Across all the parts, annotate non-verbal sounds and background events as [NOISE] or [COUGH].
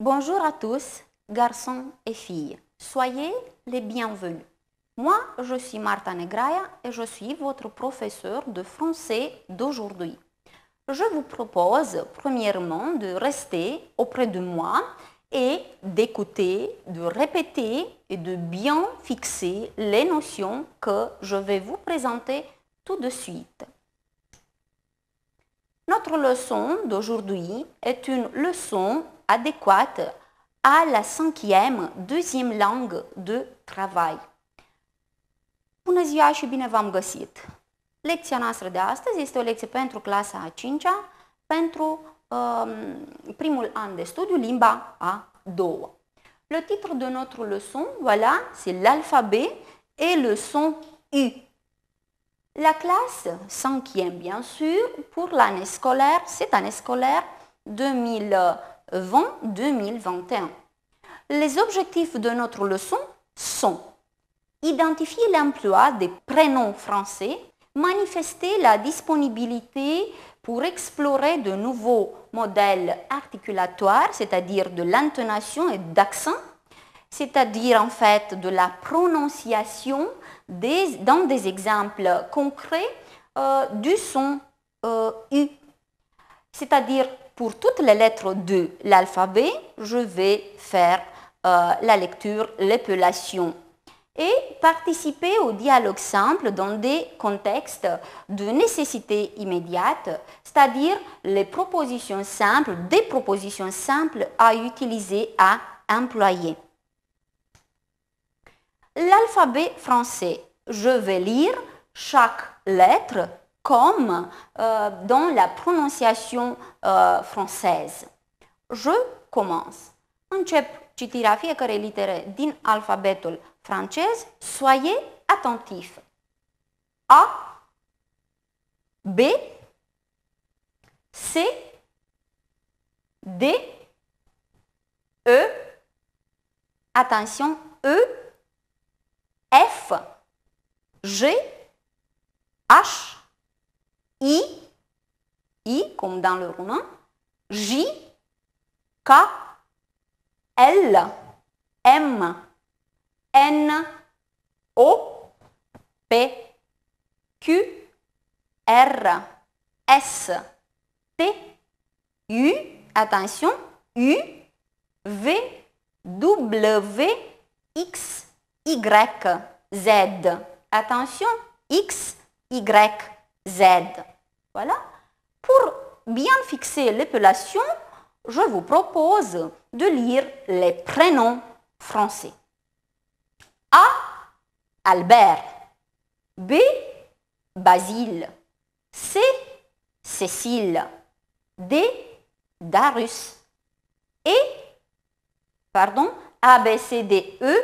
Bonjour à tous, garçons et filles. Soyez les bienvenus. Moi, je suis Marta Negraia et je suis votre professeur de français d'aujourd'hui. Je vous propose premièrement de rester auprès de moi et d'écouter, de répéter et de bien fixer les notions que je vais vous présenter tout de suite. Notre leçon d'aujourd'hui est une leçon adéquate à la cinquième, deuxième langue de travail. Bună ziua și bine v-am găsit! Lecția noastră de astăzi este o lecție pentru clasa a 5-a, pentru premier um, primul an de studiu, limba a 2. Le titre de notre leçon, voilà, c'est l'alphabet et le son U. La classe cinquième, bien sûr, pour l'année scolaire, cette année scolaire 2000. 2021. Les objectifs de notre leçon sont identifier l'emploi des prénoms français, manifester la disponibilité pour explorer de nouveaux modèles articulatoires, c'est-à-dire de l'intonation et d'accent, c'est-à-dire en fait de la prononciation dans des exemples concrets euh, du son euh, U, c'est-à-dire pour toutes les lettres de l'alphabet, je vais faire euh, la lecture, l'épellation et participer au dialogue simple dans des contextes de nécessité immédiate, c'est-à-dire les propositions simples, des propositions simples à utiliser, à employer. L'alphabet français, je vais lire chaque lettre comme euh, dans la prononciation euh, française. Je commence. Încep citirea fiecare litere d'un alphabet français, Soyez attentifs. A, B, C, D, E, attention, E, F, G, H, I, I comme dans le roman J, K, L, M, N, O, P, Q, R, S, T, U, attention, U, V, W, X, Y, Z. Attention, X, Y, Z. Voilà. Pour bien fixer l'épellation, je vous propose de lire les prénoms français. A. Albert. B. Basile. C. Cécile. D. Darus. E. Pardon. A, B, C, D, E.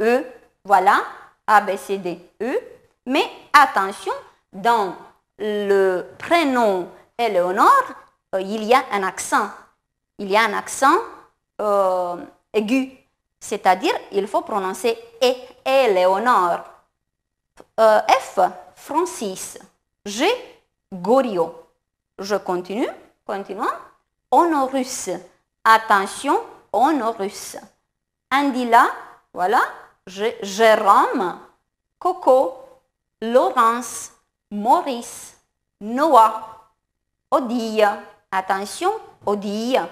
E. Voilà. A, B, C, D, E. Mais attention, dans le prénom Éléonore, euh, il y a un accent. Il y a un accent euh, aigu. C'est-à-dire, il faut prononcer E, Éléonore. E, euh, F, Francis. G, Gorio. Je continue, continuons. Honorus. Attention, Honorus. Andila, voilà. Jérôme. Coco. Laurence. Maurice, Noah, Odile, attention, Odile,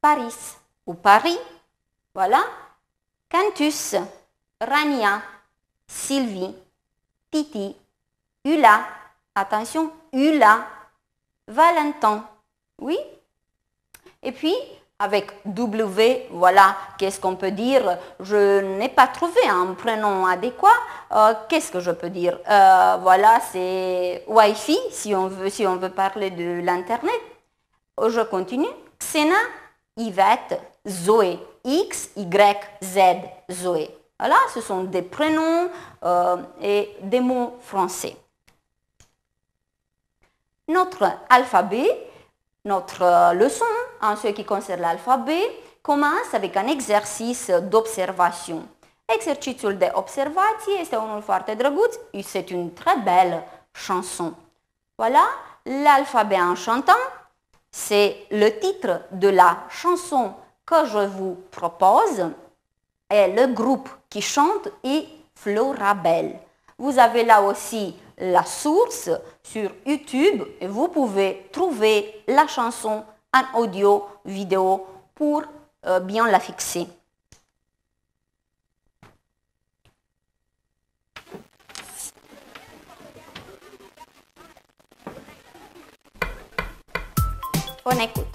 Paris ou Paris, voilà, Cantus, Rania, Sylvie, Titi, Ula, attention, Ula, Valentin, oui. Et puis, avec W, voilà, qu'est-ce qu'on peut dire Je n'ai pas trouvé un prénom adéquat. Euh, qu'est-ce que je peux dire euh, Voilà, c'est Wi-Fi, si on veut, si on veut parler de l'Internet. Je continue. Xena, Yvette, Zoé. X, Y, Z, Zoé. Voilà, ce sont des prénoms euh, et des mots français. Notre alphabet notre euh, leçon hein, en ce qui concerne l'alphabet commence avec un exercice d'observation. Exercice de observație C'est une très belle chanson. Voilà, l'alphabet en chantant, c'est le titre de la chanson que je vous propose. Et le groupe qui chante est Florabelle. Vous avez là aussi la source sur YouTube et vous pouvez trouver la chanson en audio, vidéo pour euh, bien la fixer. On écoute.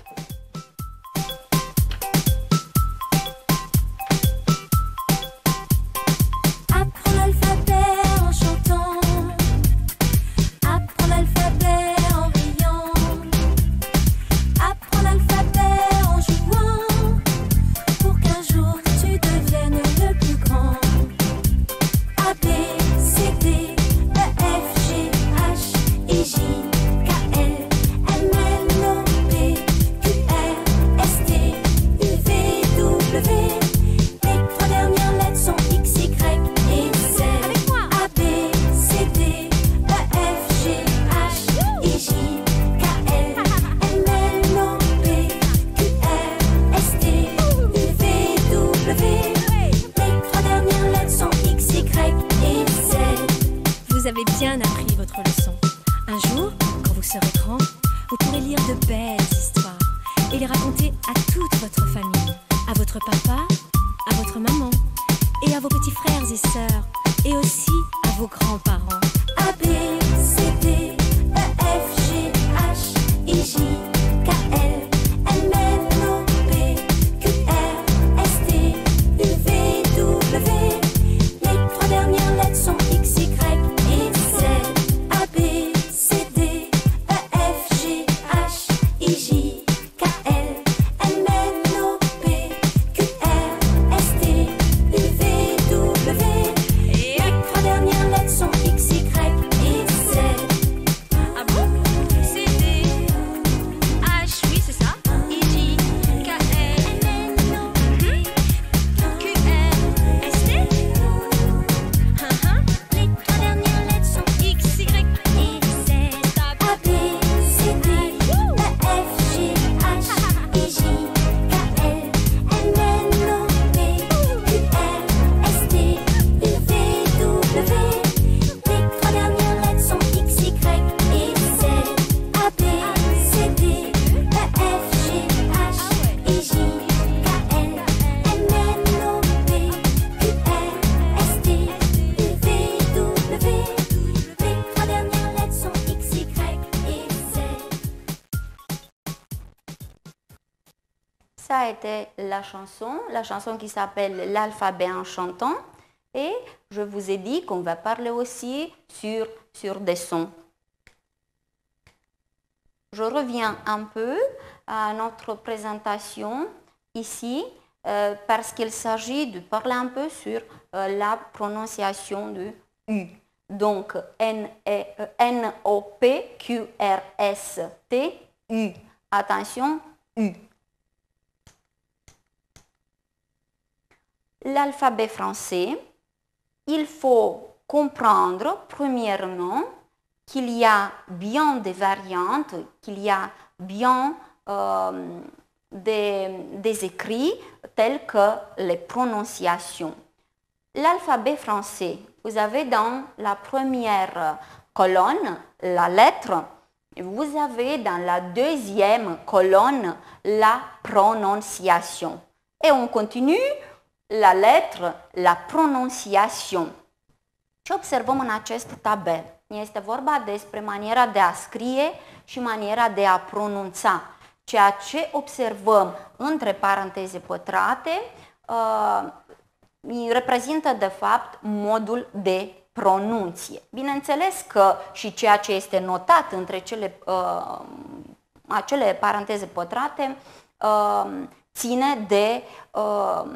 じ la chanson, la chanson qui s'appelle L'alphabet en chantant. Et je vous ai dit qu'on va parler aussi sur, sur des sons. Je reviens un peu à notre présentation ici euh, parce qu'il s'agit de parler un peu sur euh, la prononciation de U. Donc N-O-P-Q-R-S-T-U. E, euh, Attention, U. l'alphabet français, il faut comprendre premièrement qu'il y a bien des variantes, qu'il y a bien euh, des, des écrits tels que les prononciations. L'alphabet français, vous avez dans la première colonne la lettre, vous avez dans la deuxième colonne la prononciation. Et on continue la letră, la pronunciation. Ce observăm în acest tabel? Este vorba despre maniera de a scrie și maniera de a pronunța. Ceea ce observăm între paranteze pătrate uh, reprezintă de fapt modul de pronunție. Bineînțeles că și ceea ce este notat între cele, uh, acele paranteze pătrate uh, ține de uh,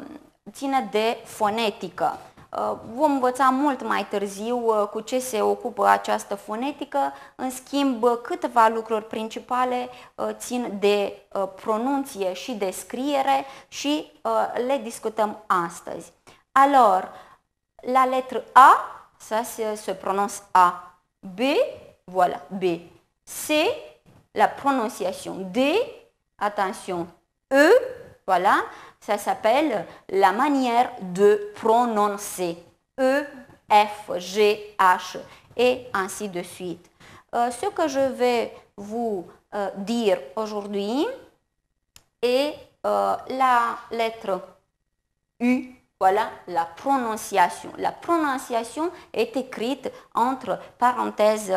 ține de fonetică. Uh, vom învăța mult mai târziu uh, cu ce se ocupă această fonetică, în schimb uh, câteva lucruri principale țin de pronunție și de scriere și le discutăm astăzi. Alors, la lettre A, ça se prononce A. B, voilà, B. C, la prononciation D, attention, E, voilà. Ça s'appelle la manière de prononcer E, F, G, H et ainsi de suite. Euh, ce que je vais vous euh, dire aujourd'hui est euh, la lettre U, voilà la prononciation. La prononciation est écrite entre parenthèses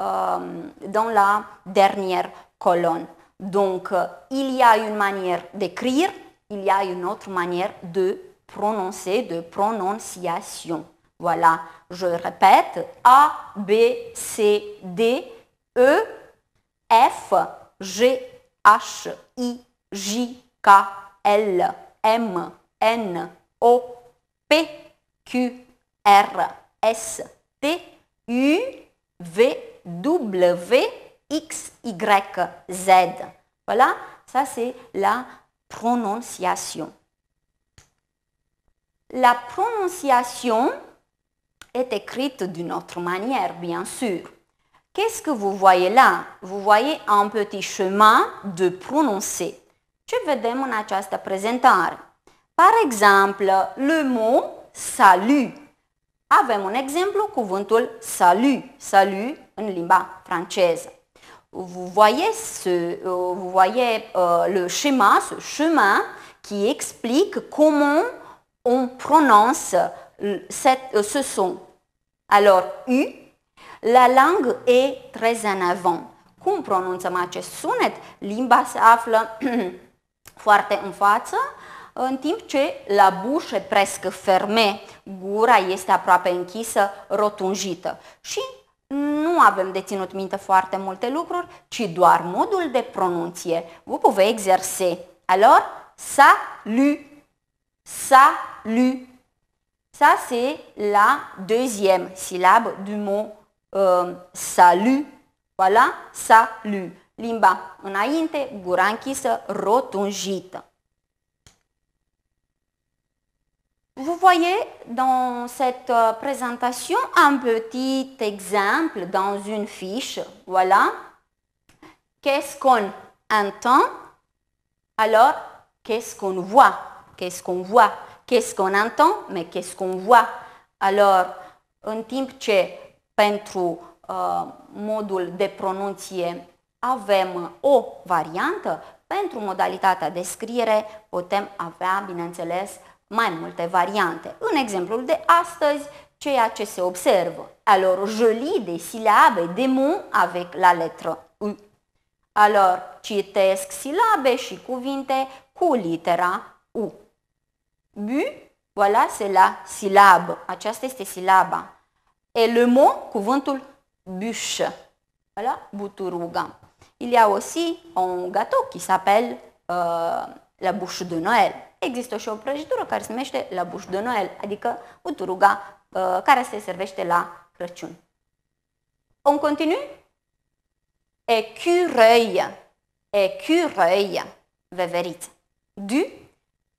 dans la dernière colonne. Donc, il y a une manière d'écrire, il y a une autre manière de prononcer, de prononciation. Voilà, je répète, A, B, C, D, E, F, G, H, I, J, K, L, M, N, O, P, Q, R, S, T, U, V, W, X, Y, Z. Voilà, ça c'est la prononciation. La prononciation est écrite d'une autre manière, bien sûr. Qu'est-ce que vous voyez là? Vous voyez un petit chemin de prononcer. Ce vedem în această prezentare. Par exemple, le mot salut. Avem un le mot « salut, salut en limba française vous voyez, ce, euh, euh, le schéma, ce chemin qui explique comment on prononce cette, euh, ce son. Alors, U, la langue est très en avant. Cum pronunțăm acest sunet? Limba se află [CLEARS THROAT] foarte en față, en timp ce la est presque fermée, gura este aproape închisă, rotunjită. Și nu avem de ținut minte foarte multe lucruri, ci doar modul de pronunție. Vous pouvez exercer. Alors, salut, salut. Ça, c'est la deuxième syllabe du mot euh, salut. Voilà, salut. Limba înainte, gura închisă, rotunjită. Vous voyez dans cette euh, présentation un petit exemple dans une fiche. Voilà. Qu'est-ce qu'on entend Alors, qu'est-ce qu'on voit Qu'est-ce qu'on voit Qu'est-ce qu'on entend Mais qu'est-ce qu'on voit Alors, un type que pour euh, module modul de pronunție avem o variantă, pentru modalitatea de scriere avoir, bien bineînțeles, mai multe variante. În exemplul de astăzi, ceea ce se observă. Alors, je lis des syllabes des mots avec la lettră U. Alors, citesc silabe și cuvinte cu litera U. Bu, voilà, c'est la syllabe. Aceasta este silaba. Et le mot, cuvântul bûche. Voilà, buturuga. Il y a aussi un gâteau qui s'appelle euh, la bouche de Noël. Existe aussi o prăjitură qui se numește la bouche de Noel, adică uturuga uh, care se servește la Crăciun. On continue? Écureuil, écureuil, Véverite. Du,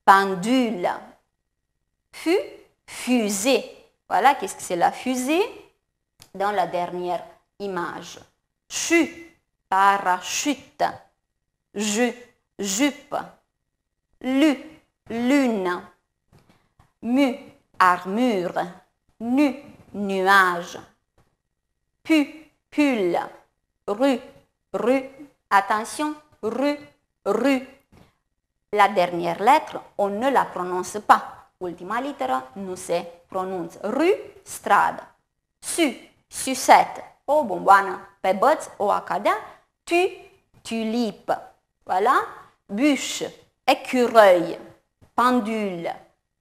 pendule. Fu, fusée. Voilà, qu'est-ce que c'est la fusée dans la dernière image. Chu, parachute. ju jupe. Lu, lune, mu, armure, nu, nuage, pu, pull, rue, rue, attention, rue, rue. La dernière lettre, on ne la prononce pas. Ultima littera nous se prononce Rue, strade, Su, sucette, au oh, bomboană pebots, au o Tu, tulipe. Voilà. Bûche, écureuil pendule,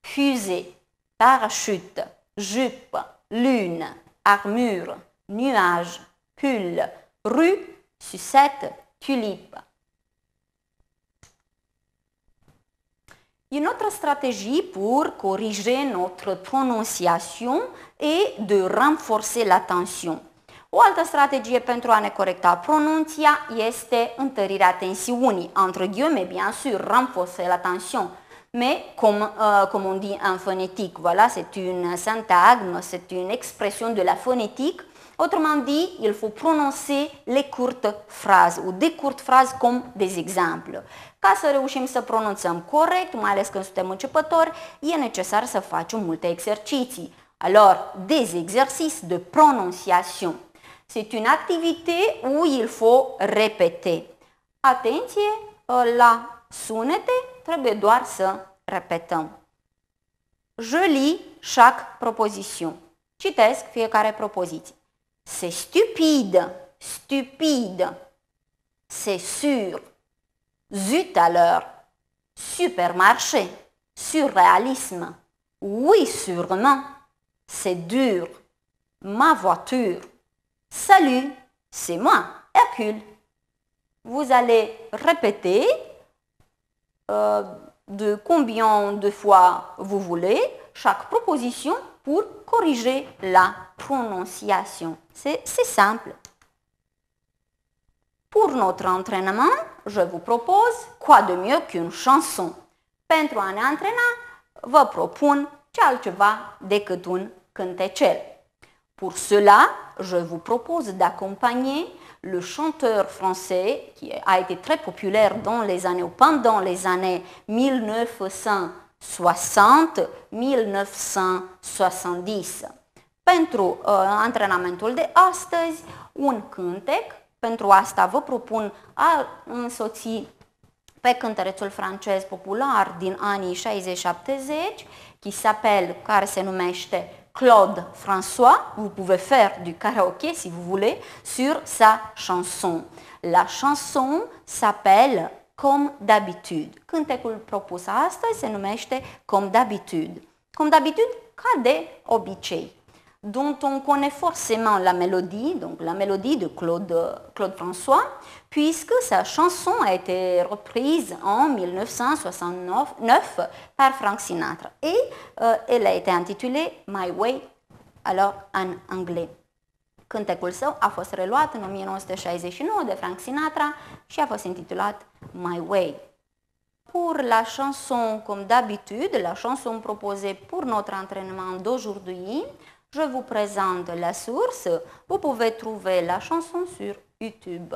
fusée, parachute, jupe, lune, armure, nuage, pull, rue, sucette, tulipe. Une autre stratégie pour corriger notre prononciation est de renforcer l'attention. O altă strategie pentru a ne corecta pronunția este întărirea entre guillemets, bien sûr, renforcer l'attention. tension mais euh, comme, on dit en phonétique, voilà, c'est une syntagme, c'est une expression de la phonétique. Autrement dit, il faut prononcer les courtes phrases ou des courtes phrases comme des exemples. Ca să reușim să pronunțăm corect, mai ales când suntem începători, est nécessaire să facem multe exerciții. Alors, des exercices de prononciation. C'est une activité où il faut répéter. Atenție la sunete Trebuie doar repetăm. Je lis chaque proposition. chaque proposition. C'est stupide, stupide. C'est sûr. Zut à l'heure. Supermarché. Surréalisme. Oui, sûrement. C'est dur. Ma voiture. Salut, c'est moi, Hercule. Vous allez répéter euh, de combien de fois vous voulez chaque proposition pour corriger la prononciation. C'est simple. Pour notre entraînement, je vous propose quoi de mieux qu'une chanson. Pentru un ne vous propose ce altceva Pour cela, je vous propose d'accompagner le chanteur français qui a été très populaire dans les années ou pendant les années 1960-1970. Pentru uh, antrenamentul de astăzi, un cântec, pentru asta vă propun a însoți pe cântărețul francez popular din anii 60-70, care se numește Claude François, vous pouvez faire du karaoké si vous voulez, sur sa chanson. La chanson s'appelle Comme d'habitude. Cântecul propus astăzi se numește Comme d'habitude. Comme d'habitude, ca de obicei dont on connaît forcément la mélodie, donc la mélodie de Claude, François, puisque sa chanson a été reprise en 1969 par Frank Sinatra et euh, elle a été intitulée My Way, alors en anglais. Cântecul său a fost reluat în 1969 de Frank Sinatra și a fost intitulat My Way. Pour la chanson, comme d'habitude, la chanson proposée pour notre entraînement d'aujourd'hui, je vous présente la source. Vous pouvez trouver la chanson sur YouTube.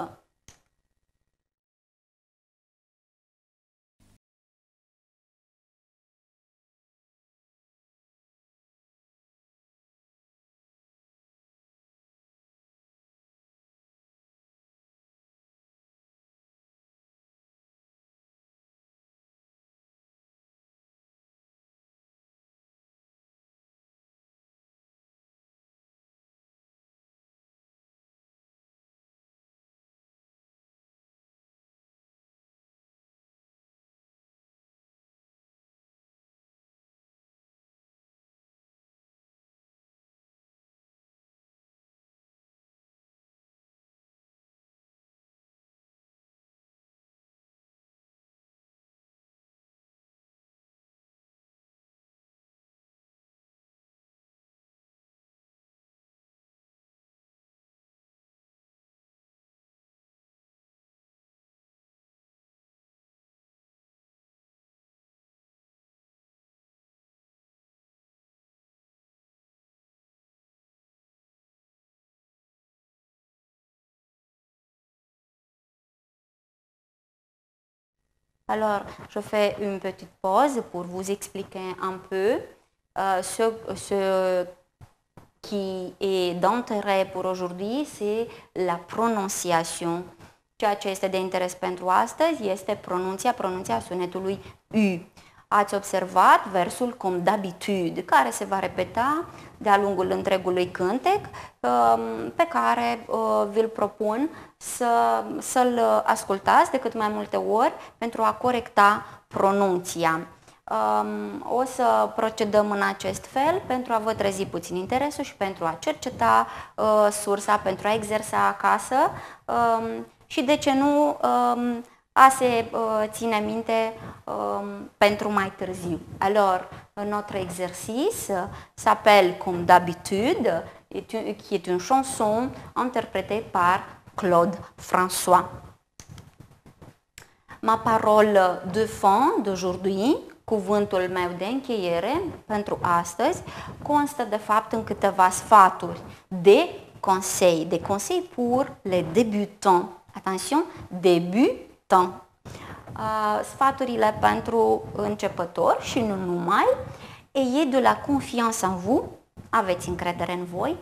Alors, je fais une petite pause pour vous expliquer un peu euh, ce, ce, qui est d'intérêt pour aujourd'hui, c'est la prononciation. Ceea ce este de interes pentru astăzi este pronunția, pronunția sunetului U. Ați observat versul cum d'habitude, care se va repeta de-a lungul întregului cântec um, pe care uh, vi-l propun să, să-l ascultați de cât mai multe ori pentru a corecta pronunția. Um, o să procedăm în acest fel pentru a vă trezi puțin interesul și pentru a cerceta uh, sursa, pentru a exersa acasă um, și de ce nu a se uh, ține minte pentru mai târziu. Alors, notre exercice s'appelle comme d'habitude, qui est une chanson interprétée par Claude François. Ma parole de fond d'aujourd'hui, cuvântul meu de încheiere pentru astăzi, constă de fait în câteva sfaturi de conseils, des conseils pour les débutants. Attention, débutants. sfaturile pentru începători și nu numai. Ayez de la confiance în vous, aveți încredere în voi,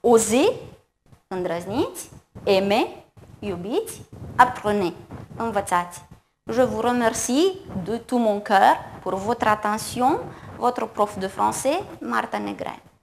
osez, îndrăzniți, eme, iubiți, apprenez, învățați. Je vous remercie de tout mon cœur pour votre attention, votre prof de français, Marta Negrin.